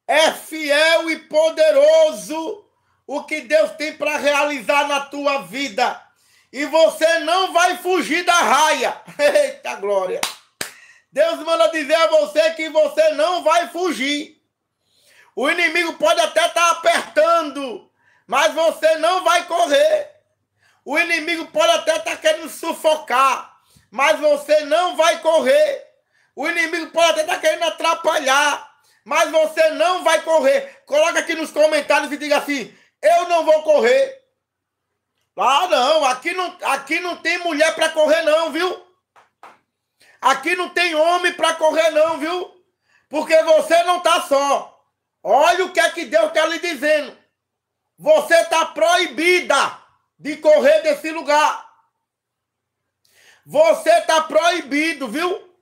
É fiel e poderoso o que Deus tem para realizar na tua vida. E você não vai fugir da raia. Eita glória. Deus manda dizer a você que você não vai fugir. O inimigo pode até estar tá apertando, mas você não vai correr. O inimigo pode até estar tá querendo sufocar, mas você não vai correr. O inimigo pode até estar tá querendo atrapalhar, mas você não vai correr. Coloca aqui nos comentários e diga assim: eu não vou correr. Ah, não, aqui não, aqui não tem mulher para correr, não, viu? Aqui não tem homem para correr, não, viu? Porque você não está só. Olha o que é que Deus está lhe dizendo. Você está proibida de correr desse lugar. Você está proibido, viu?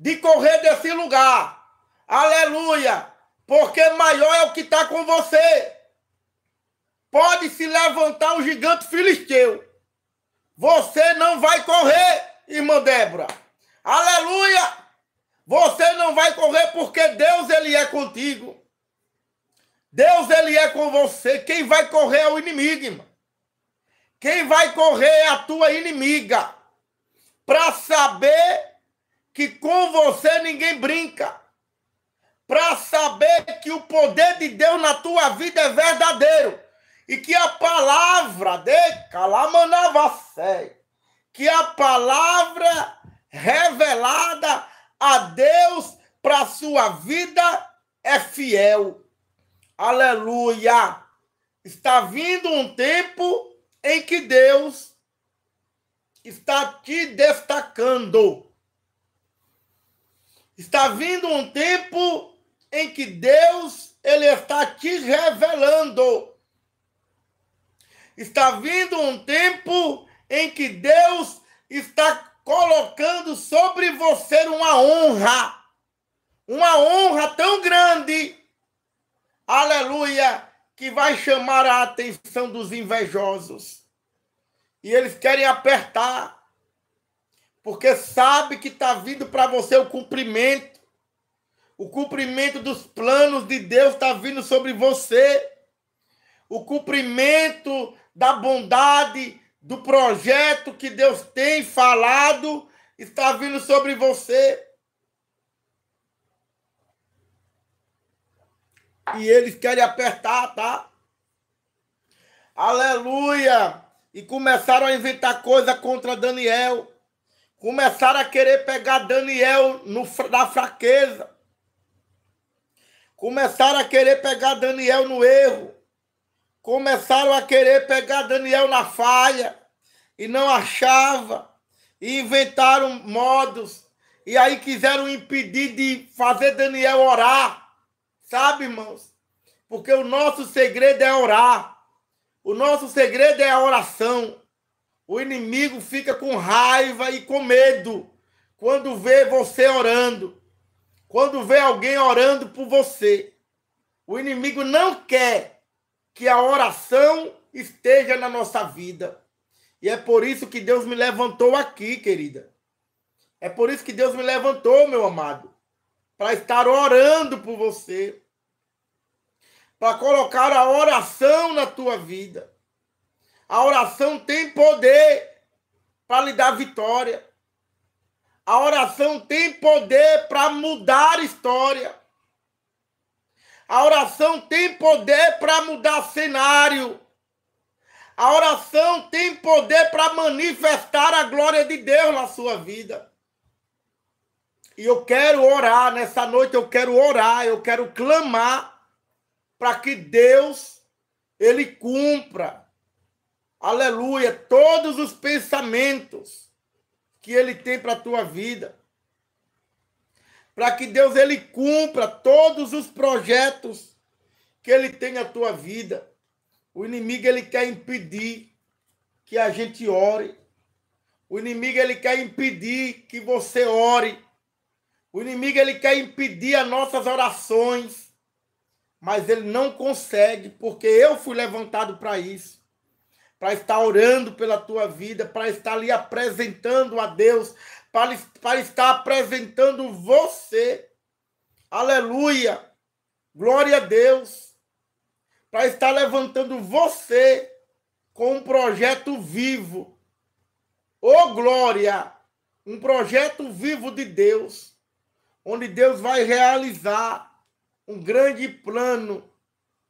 De correr desse lugar. Aleluia. Porque maior é o que está com você Pode se levantar o gigante filisteu. Você não vai correr, irmã Débora. Aleluia! Você não vai correr porque Deus ele é contigo. Deus ele é com você. Quem vai correr é o inimigo, irmã. Quem vai correr é a tua inimiga. Para saber que com você ninguém brinca. Para saber que o poder de Deus na tua vida é verdadeiro. E que a palavra de Calamanavassé, que a palavra revelada a Deus para a sua vida é fiel. Aleluia! Está vindo um tempo em que Deus está te destacando. Está vindo um tempo em que Deus ele está te revelando. Está vindo um tempo em que Deus está colocando sobre você uma honra, uma honra tão grande, aleluia, que vai chamar a atenção dos invejosos. E eles querem apertar, porque sabe que está vindo para você o cumprimento. O cumprimento dos planos de Deus está vindo sobre você. O cumprimento da bondade, do projeto que Deus tem falado, está vindo sobre você. E eles querem apertar, tá? Aleluia! E começaram a inventar coisa contra Daniel. Começaram a querer pegar Daniel no, na fraqueza. Começaram a querer pegar Daniel no erro começaram a querer pegar Daniel na falha e não achava e inventaram modos e aí quiseram impedir de fazer Daniel orar, sabe, irmãos? Porque o nosso segredo é orar. O nosso segredo é a oração. O inimigo fica com raiva e com medo quando vê você orando. Quando vê alguém orando por você. O inimigo não quer que a oração esteja na nossa vida. E é por isso que Deus me levantou aqui, querida. É por isso que Deus me levantou, meu amado, para estar orando por você, para colocar a oração na tua vida. A oração tem poder para lhe dar vitória. A oração tem poder para mudar história. A oração tem poder para mudar cenário. A oração tem poder para manifestar a glória de Deus na sua vida. E eu quero orar nessa noite, eu quero orar, eu quero clamar para que Deus ele cumpra. Aleluia, todos os pensamentos que ele tem para a tua vida para que Deus ele cumpra todos os projetos que ele tem na tua vida. O inimigo ele quer impedir que a gente ore. O inimigo ele quer impedir que você ore. O inimigo ele quer impedir as nossas orações, mas ele não consegue, porque eu fui levantado para isso. Para estar orando pela tua vida, para estar ali apresentando a Deus para, para estar apresentando você, aleluia, glória a Deus, para estar levantando você com um projeto vivo, ô oh, glória, um projeto vivo de Deus, onde Deus vai realizar um grande plano,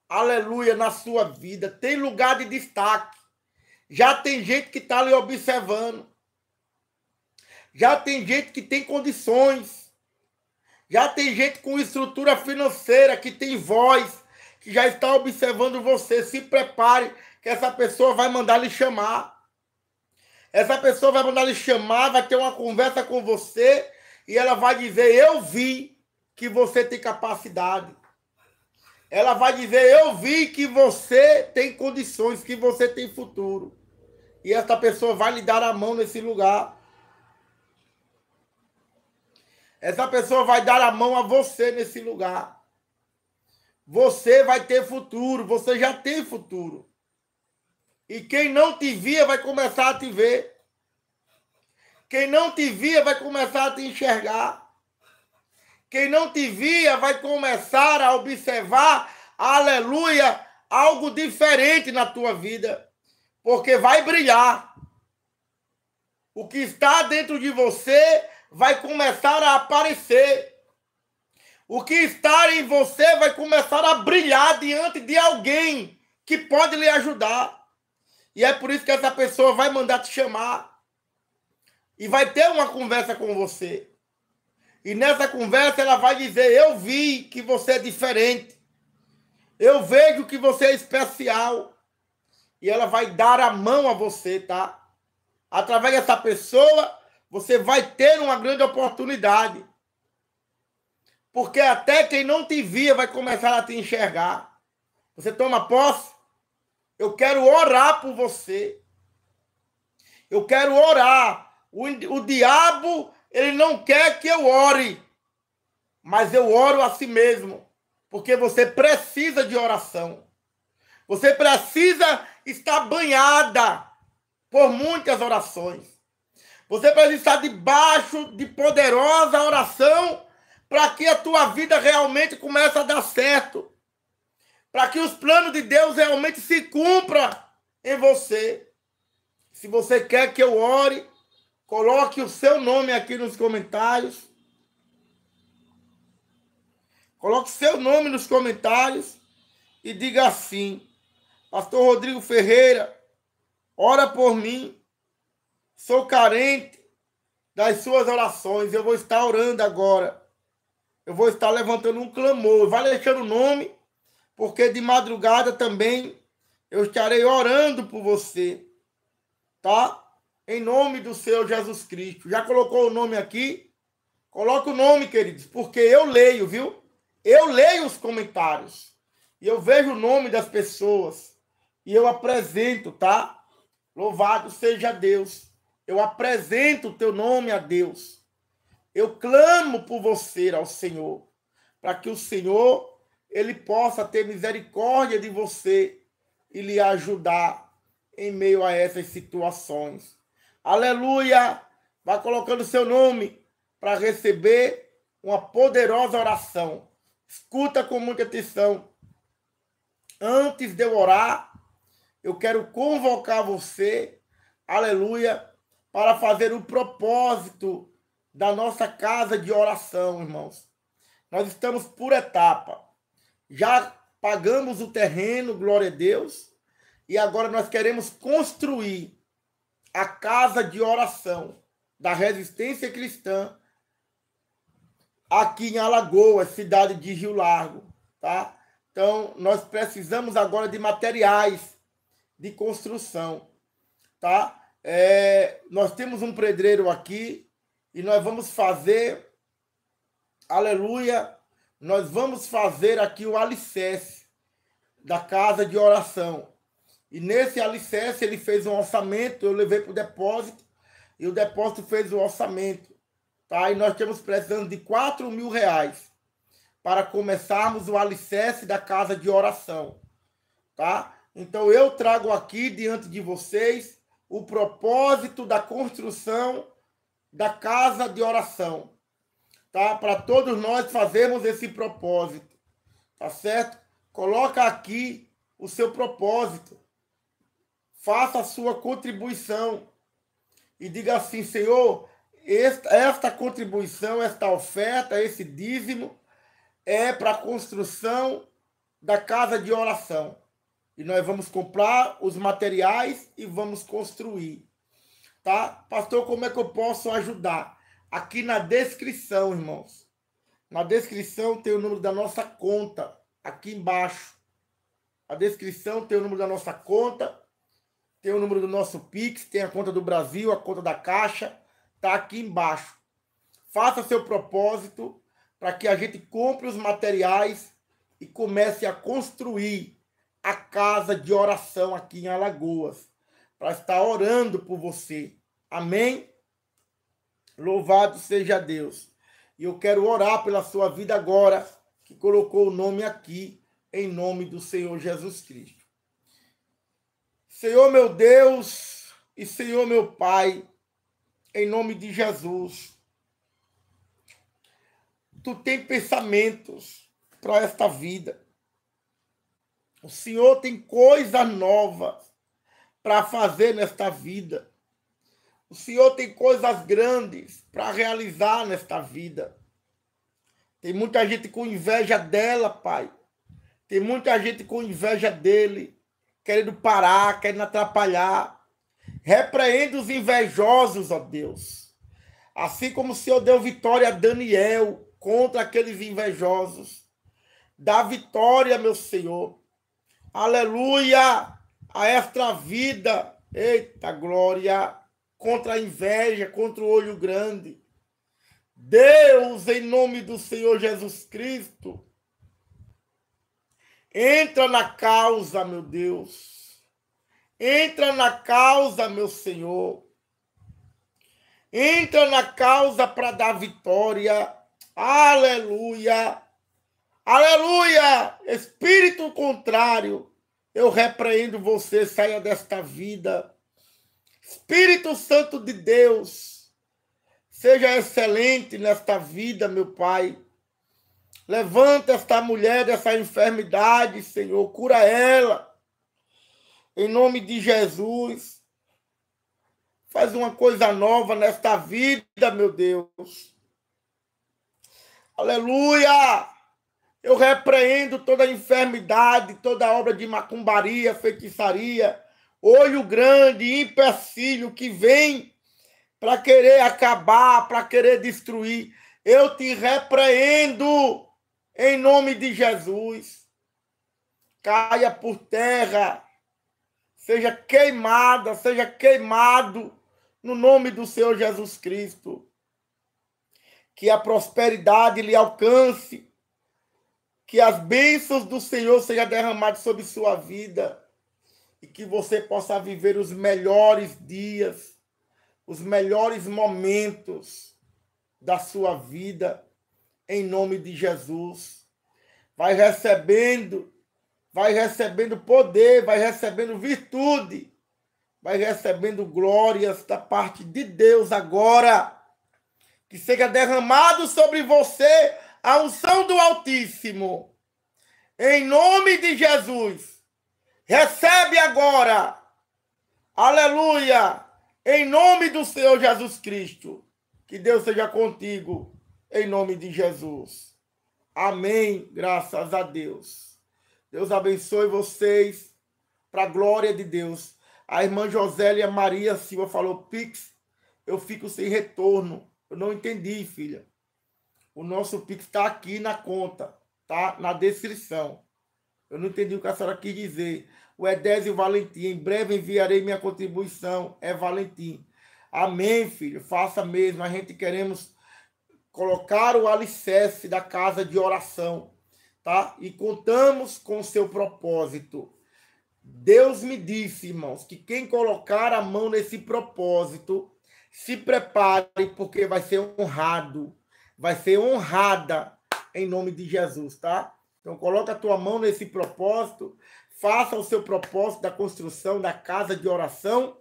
aleluia, na sua vida. Tem lugar de destaque. Já tem gente que está lhe observando. Já tem gente que tem condições. Já tem gente com estrutura financeira, que tem voz, que já está observando você. Se prepare, que essa pessoa vai mandar lhe chamar. Essa pessoa vai mandar lhe chamar, vai ter uma conversa com você e ela vai dizer: Eu vi que você tem capacidade. Ela vai dizer: Eu vi que você tem condições, que você tem futuro. E essa pessoa vai lhe dar a mão nesse lugar. Essa pessoa vai dar a mão a você nesse lugar. Você vai ter futuro, você já tem futuro. E quem não te via vai começar a te ver. Quem não te via vai começar a te enxergar. Quem não te via vai começar a observar, aleluia, algo diferente na tua vida. Porque vai brilhar. O que está dentro de você vai começar a aparecer. O que está em você vai começar a brilhar diante de alguém que pode lhe ajudar. E é por isso que essa pessoa vai mandar te chamar e vai ter uma conversa com você. E nessa conversa ela vai dizer: Eu vi que você é diferente. Eu vejo que você é especial. E ela vai dar a mão a você, tá? Através dessa pessoa, você vai ter uma grande oportunidade. Porque até quem não te via vai começar a te enxergar. Você toma posse? Eu quero orar por você. Eu quero orar. O, o diabo, ele não quer que eu ore. Mas eu oro a si mesmo. Porque você precisa de oração. Você precisa estar banhada por muitas orações. Você precisa estar debaixo de poderosa oração para que a tua vida realmente comece a dar certo. Para que os planos de Deus realmente se cumpra em você. Se você quer que eu ore, coloque o seu nome aqui nos comentários. Coloque seu nome nos comentários e diga assim: Pastor Rodrigo Ferreira, ora por mim. Sou carente das suas orações. Eu vou estar orando agora. Eu vou estar levantando um clamor. Vai deixando o nome, porque de madrugada também eu estarei orando por você. Tá? Em nome do Senhor Jesus Cristo. Já colocou o nome aqui? Coloca o nome, queridos, porque eu leio, viu? Eu leio os comentários. E eu vejo o nome das pessoas. E eu apresento, tá? Louvado seja Deus. Eu apresento o teu nome a Deus. Eu clamo por você ao Senhor, para que o Senhor ele possa ter misericórdia de você e lhe ajudar em meio a essas situações. Aleluia! Vai colocando seu nome para receber uma poderosa oração. Escuta com muita atenção. Antes de eu orar, eu quero convocar você, aleluia, para fazer o propósito da nossa casa de oração, irmãos. Nós estamos por etapa. Já pagamos o terreno, glória a Deus, e agora nós queremos construir a casa de oração da resistência cristã aqui em Alagoas, cidade de Rio Largo, tá? Então, nós precisamos agora de materiais de construção, tá? É, nós temos um pedreiro aqui e nós vamos fazer, aleluia, nós vamos fazer aqui o alicerce da casa de oração. E nesse alicerce ele fez um orçamento, eu levei para o depósito e o depósito fez o orçamento. Tá? E nós estamos precisando de 4 mil reais para começarmos o alicerce da casa de oração. Tá? Então eu trago aqui diante de vocês o propósito da construção da casa de oração. Tá? Para todos nós fazermos esse propósito. Tá certo? Coloca aqui o seu propósito. Faça a sua contribuição e diga assim, Senhor, esta, esta contribuição, esta oferta, esse dízimo é para a construção da casa de oração. E nós vamos comprar os materiais e vamos construir. Tá? Pastor, como é que eu posso ajudar? Aqui na descrição, irmãos. Na descrição tem o número da nossa conta, aqui embaixo. A descrição tem o número da nossa conta, tem o número do nosso Pix, tem a conta do Brasil, a conta da Caixa, tá aqui embaixo. Faça seu propósito para que a gente compre os materiais e comece a construir a casa de oração aqui em Alagoas, para estar orando por você. Amém? Louvado seja Deus. E eu quero orar pela sua vida agora, que colocou o nome aqui, em nome do Senhor Jesus Cristo. Senhor meu Deus e Senhor meu Pai, em nome de Jesus, tu tem pensamentos para esta vida. O Senhor tem coisa nova para fazer nesta vida. O Senhor tem coisas grandes para realizar nesta vida. Tem muita gente com inveja dela, pai. Tem muita gente com inveja dele, querendo parar, querendo atrapalhar. Repreende os invejosos, ó Deus. Assim como o Senhor deu vitória a Daniel contra aqueles invejosos. Dá vitória, meu Senhor, aleluia, a extra vida, eita glória, contra a inveja, contra o olho grande. Deus, em nome do Senhor Jesus Cristo, entra na causa, meu Deus, entra na causa, meu Senhor, entra na causa para dar vitória, aleluia. Aleluia! Espírito contrário, eu repreendo você, saia desta vida. Espírito Santo de Deus, seja excelente nesta vida, meu Pai. Levanta esta mulher dessa enfermidade, Senhor, cura ela. Em nome de Jesus. Faz uma coisa nova nesta vida, meu Deus. Aleluia! Eu repreendo toda enfermidade, toda obra de macumbaria, feitiçaria, olho grande, empecilho que vem para querer acabar, para querer destruir. Eu te repreendo em nome de Jesus. Caia por terra, seja queimada, seja queimado no nome do Senhor Jesus Cristo. Que a prosperidade lhe alcance que as bênçãos do Senhor sejam derramadas sobre sua vida e que você possa viver os melhores dias, os melhores momentos da sua vida, em nome de Jesus. Vai recebendo, vai recebendo poder, vai recebendo virtude, vai recebendo glórias da parte de Deus agora. Que seja derramado sobre você a unção do Altíssimo, em nome de Jesus, recebe agora, aleluia, em nome do Senhor Jesus Cristo. Que Deus seja contigo, em nome de Jesus. Amém, graças a Deus. Deus abençoe vocês, para a glória de Deus. A irmã Josélia Maria Silva falou: Pix, eu fico sem retorno. Eu não entendi, filha. O nosso Pix está aqui na conta, tá? Na descrição. Eu não entendi o que a senhora quis dizer. O Edésio Valentim, em breve enviarei minha contribuição. É Valentim. Amém, filho. Faça mesmo. A gente queremos colocar o alicerce da casa de oração, tá? E contamos com o seu propósito. Deus me disse, irmãos, que quem colocar a mão nesse propósito, se prepare, porque vai ser honrado vai ser honrada em nome de Jesus, tá? Então coloca a tua mão nesse propósito, faça o seu propósito da construção da casa de oração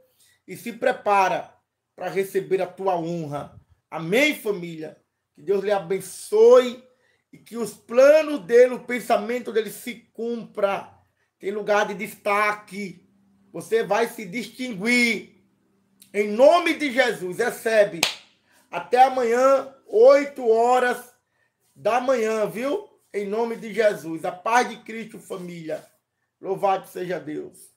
e se prepara para receber a tua honra. Amém, família? Que Deus lhe abençoe e que os planos dele, o pensamento dele se cumpra. Tem lugar de destaque. Você vai se distinguir. Em nome de Jesus, recebe. Até amanhã 8 horas da manhã, viu? Em nome de Jesus. A paz de Cristo, família. Louvado seja Deus.